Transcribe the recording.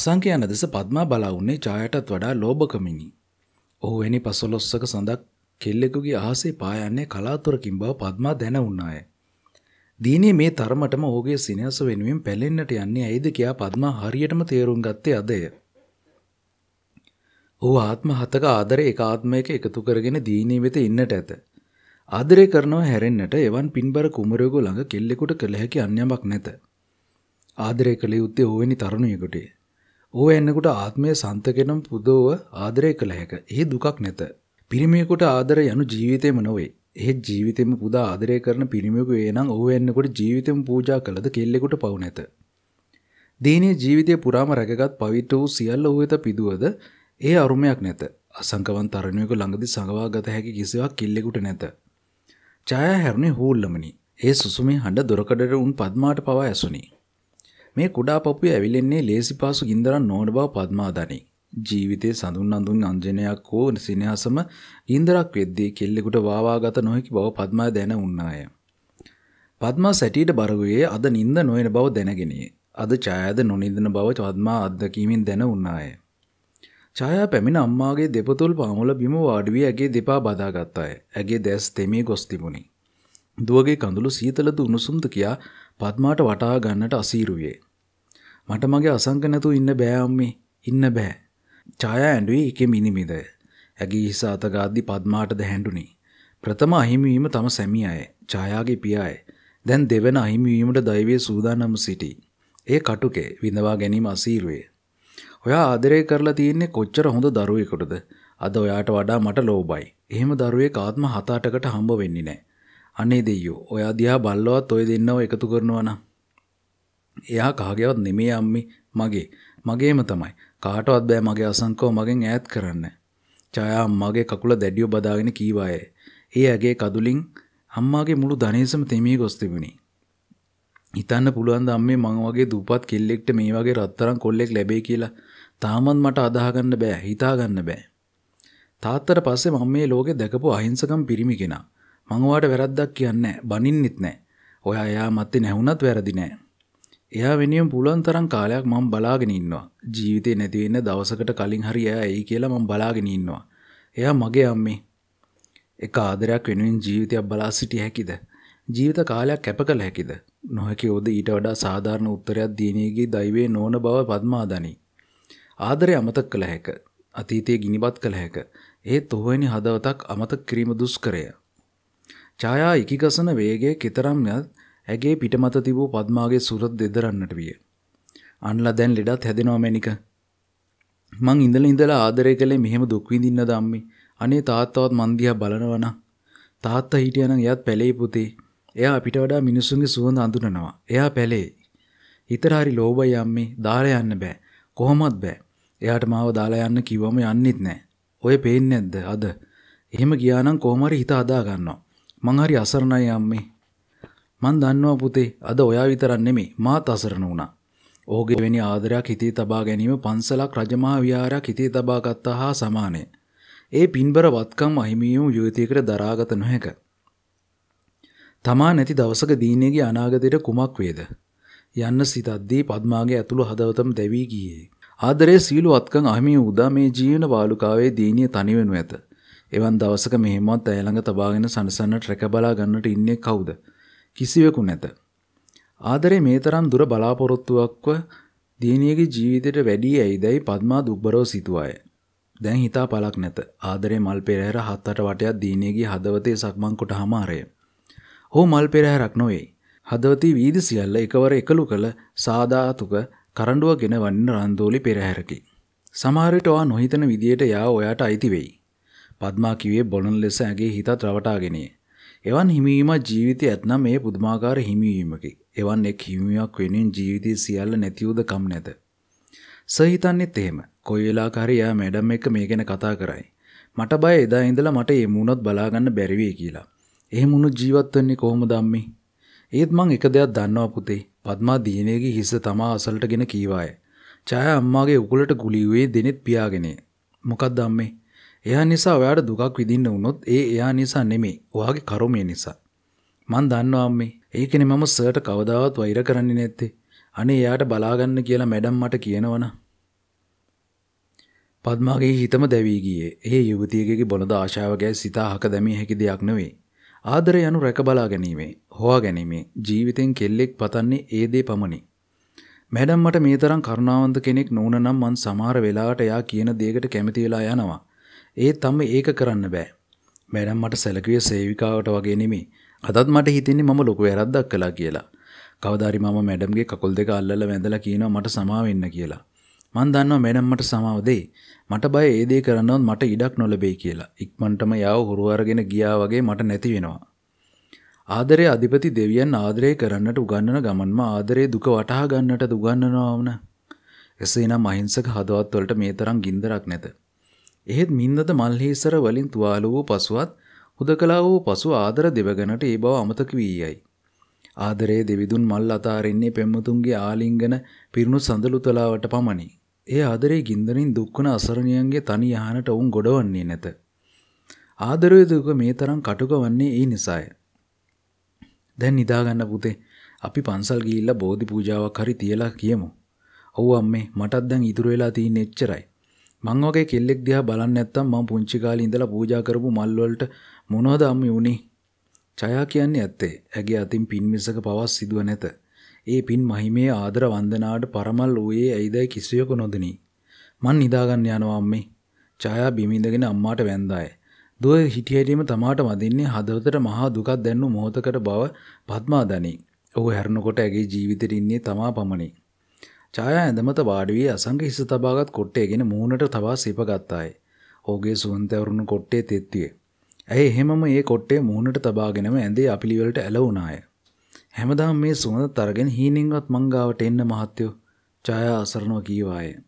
අසංකයන දෙස පද්මා බලාවුන්නේ ජායටත් වඩා ලෝභකමිනි. ඔහු එනි පසොලොස්සක සඳක් කෙල්ලෙකුගේ අහසේ පායන්නේ කලාතුරකින් බව පද්මා දැනවුණාය. දීනේ මේ තරමටම ඔහුගේ සිනහස වෙනුවෙන් පැලෙන්නට යන්නේ ඇයිද කියා පද්මා හරියටම තේරුම් ගත්තේ අදය. ඔහු ආත්ම හතක ආදරය එක ආත්මයක එකතු කරගෙන දීනේ වෙත ඉන්නට ඇත. ආදරය කරනව හැරෙන්නට එවන් පින්බර කුමරයකු ළඟ කෙල්ලෙකුට කළ හැකි අන්‍යමක් නැත. ආදරය කළ යුත්තේ ඕවැනි තරුණයෙකුටේ. ඕව එන්නෙකුට ආත්මය සන්තකෙනම් පුදෝව ආදරය කළ හැක. එහි දුකක් නැත. පිරිමියෙකුට ආදර යනු ජීවිතේම නොවේ. එහෙත් ජීවිතෙම පුදා ආදරය කරන පිරිමියෙකු එනම් ඕව එන්නෙකුට ජීවිතෙම පූජා කළද කෙල්ලෙකුට පවු නැත. දිනේ ජීවිතය පුරාම රැකගත් පවිත්‍ර වූ සියල්ල ඔහු වෙත පිදුවද ඒ අරුමයක් නැත. අසංකවන් තරුණයෙකු ළඟදී සංගවා ගත හැකි කිසිවක් කෙල්ලෙකුට නැත. ඡායා හැරුණේ හූල්ලමනි. ඒ සුසුමේ හඬ දොරකඩට උන් පද්මාට පවා ඇසුණි. මේ කුඩා පපුය ඇවිලෙන්නේ ලේසි පාසු ගින්දරන් නොවන බව පද්මාදනී. ජීවිතයේ සඳුන් අඳුන් අංජනයක් හෝ සිනහසම ඉන්දරක් වෙද්දී කෙල්ලෙකුට වාවාගත නොහැකි බව පද්මා දැන උන්නාය. පද්මා සැටියට බරගුයේ අද නින්ද නොයන බව දැනගෙනේ. අද ඡායාද නොනින්දන බව පද්මා අත්දැකීමෙන් දැන උන්නාය. ඡායා පැමිණ අම්මාගේ දෙපතුල් පාමුල බිම වාඩි වී ඇගේ දෙපා බදාගත්තාය. ඇගේ දැස් තෙමී ගොස් තිබුණි. දුවගේ කඳුළු සීතලද උණුසුම්ද කියා පද්මාට වටහා ගන්නට අසීරු වියේ. මට මගේ අසංක නැතු ඉන්න බෑම්මේ ඉන්න බෑ. ඡායා ඇඬුවේ එකේ මිනිමිද. ඇගේ හිස අතගාද්දි පද්මාටද හැඬුනි. ප්‍රථම අහිමිවීම තම සැමියාය, ඡායාගේ පියාය. දැන් දෙවන අහිමිවීමට දෛවයේ සූදානම් සිටි. ඒ කටුකේ විඳවා ගැනීම අසීරුවේ. ඔයා ආදරය කරලා තියෙන්නේ කොච්චර හොඳ දරුවෙකුටද? අද ඔයාට වඩා මට ලෝභයි. එහෙම දරුවෙක් ආත්ම 7-8කට හම්බ වෙන්නේ නැහැ. අනේ දෙයියෝ, ඔයා දිහා බල්ලවත් ඔය දෙන්නව එකතු කරනවා නම් එයා කාගේවත් නෙමේ අම්මි මගේ මගේම තමයි කාටවත් බෑ මගේ අසංකෝ මගෙන් ඈත් කරන්න ඡායා අම්මාගේ කකුල දැඩිව බදාගෙන කීවායේ ඒ ඇගේ කදුලින් අම්මාගේ මුළු ධනේසම තෙමී ගොස් තිබුණි හිතන්න පුළුවන් ද අම්මේ මං වගේ දූපත් කෙල්ලෙක්ට මේ වගේ රත්තරන් කොල්ලෙක් ලැබෙයි කියලා තාමත් මට අදාහ ගන්න බෑ හිතා ගන්න බෑ තාත්තට පස්සේ මම මේ ලෝකේ දැකපු අහිංසකම් පිරිමි කෙනා මං ඔයාට වැරද්දක් කියන්නේ බනින්නෙත් නෑ ඔයා එයා මත්තේ නැහුණත් වැරදි නෑ එයා වෙනියම් පුළුවන් තරම් කාලයක් මම බලාගෙන ඉන්නවා. ජීවිතේ නැති වෙන්න දවසකට කලින් හරි එයා එයි කියලා මම බලාගෙන ඉන්නවා. එයා මගේ අම්මේ. එක ආදරයක් වෙනුවෙන් ජීවිතයක් බලා සිටිය හැකිද? ජීවිත කාලයක් කැප කළ හැකිද? නොහැකි ඕද ඊට වඩා සාධාරණ උත්තරයක් දීමේගේ දෛවයේ නොවන බව පద్මාදනි. ආදරය අමතක කළ හැක. අතීතයේ ගිනිබත් කළ හැක. ඒත් ඔහුවෙනි හදවතක් අමතක කිරීම දුෂ්කරය. ඡායා ඉකිගසන වේගය කතරම් යත් ඇගේ පිටමත තිබූ පද්මාගේ සුරත් දෙදරන්නට විය. අන්ලා දැන් ලෙඩත් හැදෙනවා මැනික. මං ඉඳලා ඉඳලා ආදරය කළේ මෙහෙම දුක් විඳින්න ධම්මි. අනේ තාත්තවත් මන් දිහා බලනවනම්. තාත්තා හිටියානම් එයාත් පැලේ පුතේ. එයා අපිට වඩා මිනිසුන්ගේ සුවඳ අඳුනනවා. එයා පැලේ. හිතට හරි ලෝභයි අම්මේ. දාලා යන්න බෑ. කොහොමත් බෑ. එයාට මාව දාලා යන්න කිව්වම යන්නෙත් නෑ. ඔය පේන්නේ නැද්ද අද? එහෙම ගියානම් කොහොම හරි හිත අදා ගන්නවා. මං හරි අසරණයි අම්මේ. මන් දන්නවා පුතේ අද ඔයා විතරක් නෙමේ මාත් අසරණ වුණා. ඕගේ වෙනි ආදරයක් හිතේ තබා ගැනීම පන්සලක් රජමහා විහාරයක් හිතේ තබා ගත්තා හා සමානය. ඒ පින්බර වත්කම් අහිමි වූ යුවතියකට දරාගත නොහැක. තමා නැති දවසක දීනේගේ අනාගතයට කුමක් වේද? යන්න සිතද්දී පද්මාගේ ඇතුළු හදවතම දැවී ගියේ. ආදරේ සීලු අත්කං අහිමි උදා මේ ජීවන වාලුකාවේ දීනිය තනිවෙනු ඇත. එවන් දවසක මෙහෙමත් ඇය ළඟ තබාගෙන සනසන්නට රැක බලා ගන්නට ඉන්නේ කවුද? කිසිවෙකු නැත. ආදරේ මේ තරම් දුර බලාපොරොත්තුවක්ව දියණියගේ ජීවිතයට වැඩි ඇයිදයි පద్මා දුක්බරව සිතුවාය. දැන් හිතා පළක් නැත. ආදරේ මල් පෙරහැර හත් අට වටයක් දියණියගේ හදවතේ සක්මන් කොට හමාරය. හෝ මල් පෙරහැරක් නොවේ. හදවතේ වීදි සියල්ල එකවර එකලු කළ සාදාතුක කරඬුවගෙන වන්න රන්දෝලි පෙරහැරකි. සමහර විට ඔයා නොහිතන විදියට යා ඔයාට අයිති වෙයි. පద్මා කිව්වේ බොළඳ ලෙස ඇගේ හිතත් රවටාගෙනේ. එවන් හිමීමක් ජීවිතය ඇත්නම් ඒ පුදුමාකාර හිමිවීමකි. එවන් එක් හිමියක් වෙනින් ජීවිතය සියල්ල නැතිවද කම් නැත. සහිතන්නෙත් එහෙම. කොයි වෙලාවකරි යා මැඩම් එක මේ ගැන කතා කරයි. මට බය එදා ඉඳලා මට මේ මුණත් බලාගන්න බැරි වෙයි කියලා. එහෙම උණු ජීවත් වෙන්නේ කොහොමද අම්මේ? ඒත් මං එක දෙයක් දන්නවා පුතේ. පద్මා දිනේගේ හිස තමා අසලටගෙන කීවාය. ඡායා අම්මාගේ උකුලට ගුලි වුවේ දෙනෙත් පියාගෙනේ. මොකක්ද අම්මේ? එයා නිසා ඔයාට දුකක් විඳින්න වුණොත් ඒ එයා නිසා නෙමෙයි. ඔයාගේ කර්මය නිසා. මන් දන්නවා අම්මේ. ඒකනේ මම සර්ට කවදාවත් වෛර කරන්නේ නැත්තේ. අනේ එයාට බලාගන්න කියලා මැඩම් මට කියනවනේ. පද්මාගේ හිතම දැවී ගියේ. ඒ යුවතියගේ බොළඳ ආශාව ගැන සිතා හක දැමිය හැකි දෙයක් නෙවෙයි. ආදරය යනු රැකබලා ගැනීමේ, හොවා ගැනීමේ ජීවිතෙන් කෙල්ලෙක් පතන්නේ ඒ දේ පමණි. මැඩම් මට මේ තරම් කරුණාවන්ත කෙනෙක් නොවුන නම් මං සමහර වෙලාවට එයා කියන දෙයකට කැමති වෙලා යනවා. ඒ තම ඒක කරන්න බෑ. මැඩම් මට සැලකුවේ සේවිකාවට වගේ නෙමේ. අදත් මට හිතෙන්නේ මම ලොකු වැරද්දක් කළා කියලා. කවදාරි මම මැඩම්ගේ කකුල් දෙක අල්ලලා වැඳලා කියනවා මට සමාව වෙන්න කියලා. මන් දන්නවා මැඩම් මට සමාව දෙයි. මට බය ඒ දේ කරන්නවත් මට ඉඩක් නොලැබෙයි කියලා. ඉක්මනටම යාව හුරු අරගෙන ගියා වගේ මට නැති වෙනවා. ආදරය අධිපති දෙවියන් ආදරය කරන්නට උගන්නන ගමන්ම ආදරේ දුක වටහා ගන්නට උගන්වනවා වුණ. එසේනම් අහිංසක හදවත්වලට මේ තරම් ගින්දරක් නැත. එහෙත් මින්දද මල්හේසර වලින් තුවාල වූ පසුවත් හුදකලා වූ පසු ආදර දෙවගණට ඒ බව අමතක වීයයි. ආදරයේ දෙවිදුන් මල් අතාරින්නේ පෙම්වතුන්ගේ ආලිංගන පිරුණු සඳලු තලාවට පමණි. ඒ ආදරේ ගින්දරින් දුක්වන අසරණියන්ගේ තනි යහනට ඔවුන් ගොඩවන්නේ නැත. ආදරයේ දුක මේ තරම් කටුකවන්නේ ඒ නිසාය. දැන් නිදාගන්න පුතේ. අපි පන්සල් ගිහිල්ලා බෝධි පූජාවක් හරි තියලා කියමු. ඔව් අම්මේ මටත් දැන් ඉතුරු වෙලා තියෙන්නේ එච්චරයි. මං වගේ කෙල්ලෙක් දිහා බලන්නේ නැත්තම් මං පුංචි කාලේ ඉඳලා පූජා කරපු මල් වලට මොනවද අම්මේ උනේ? ඡයා කියන්නේ ඇත්තේ. ඇගේ අතින් පින් මිසක පවස් සිදුව නැත. ඒ පින් මහිමේ ආදර වන්දනාට පරමල් වූයේ ඇයිදයි කිසිවෙකු නොදනී. මං නිදාගන්න යනවා අම්මේ. ඡායා බිමින්දගෙන අම්මාට වැන්දාය. දුව හිටියේදීම තමාට වදින්නේ හදවතට මහා දුකක් දැන්නු මොහොතකට බව පద్මා දනී. ඔහු හැරෙනකොට ඇගේ ජීවිතේ ඉන්නේ තමා පමණි. ඡායා ඇඳමත වාඩි වී අසංග හිස තබාගත් කොට්ටේගෙන මූණට තවා සීපගත්තාය. ඔහුගේ සුවඳ ඇවරුණු කොට්ටේ තෙත්තියේ. ඇයි එහෙමම ඒ කොට්ටේ මූණට තබාගෙනම ඇඳේ අපිලි වලට ඇලවුණාය. හැමදාම මේ සුවඳ තරගෙන හීනෙන්වත් මංගාවට එන්න මහත්යෝ. ඡායා අසරණව කීවායේ.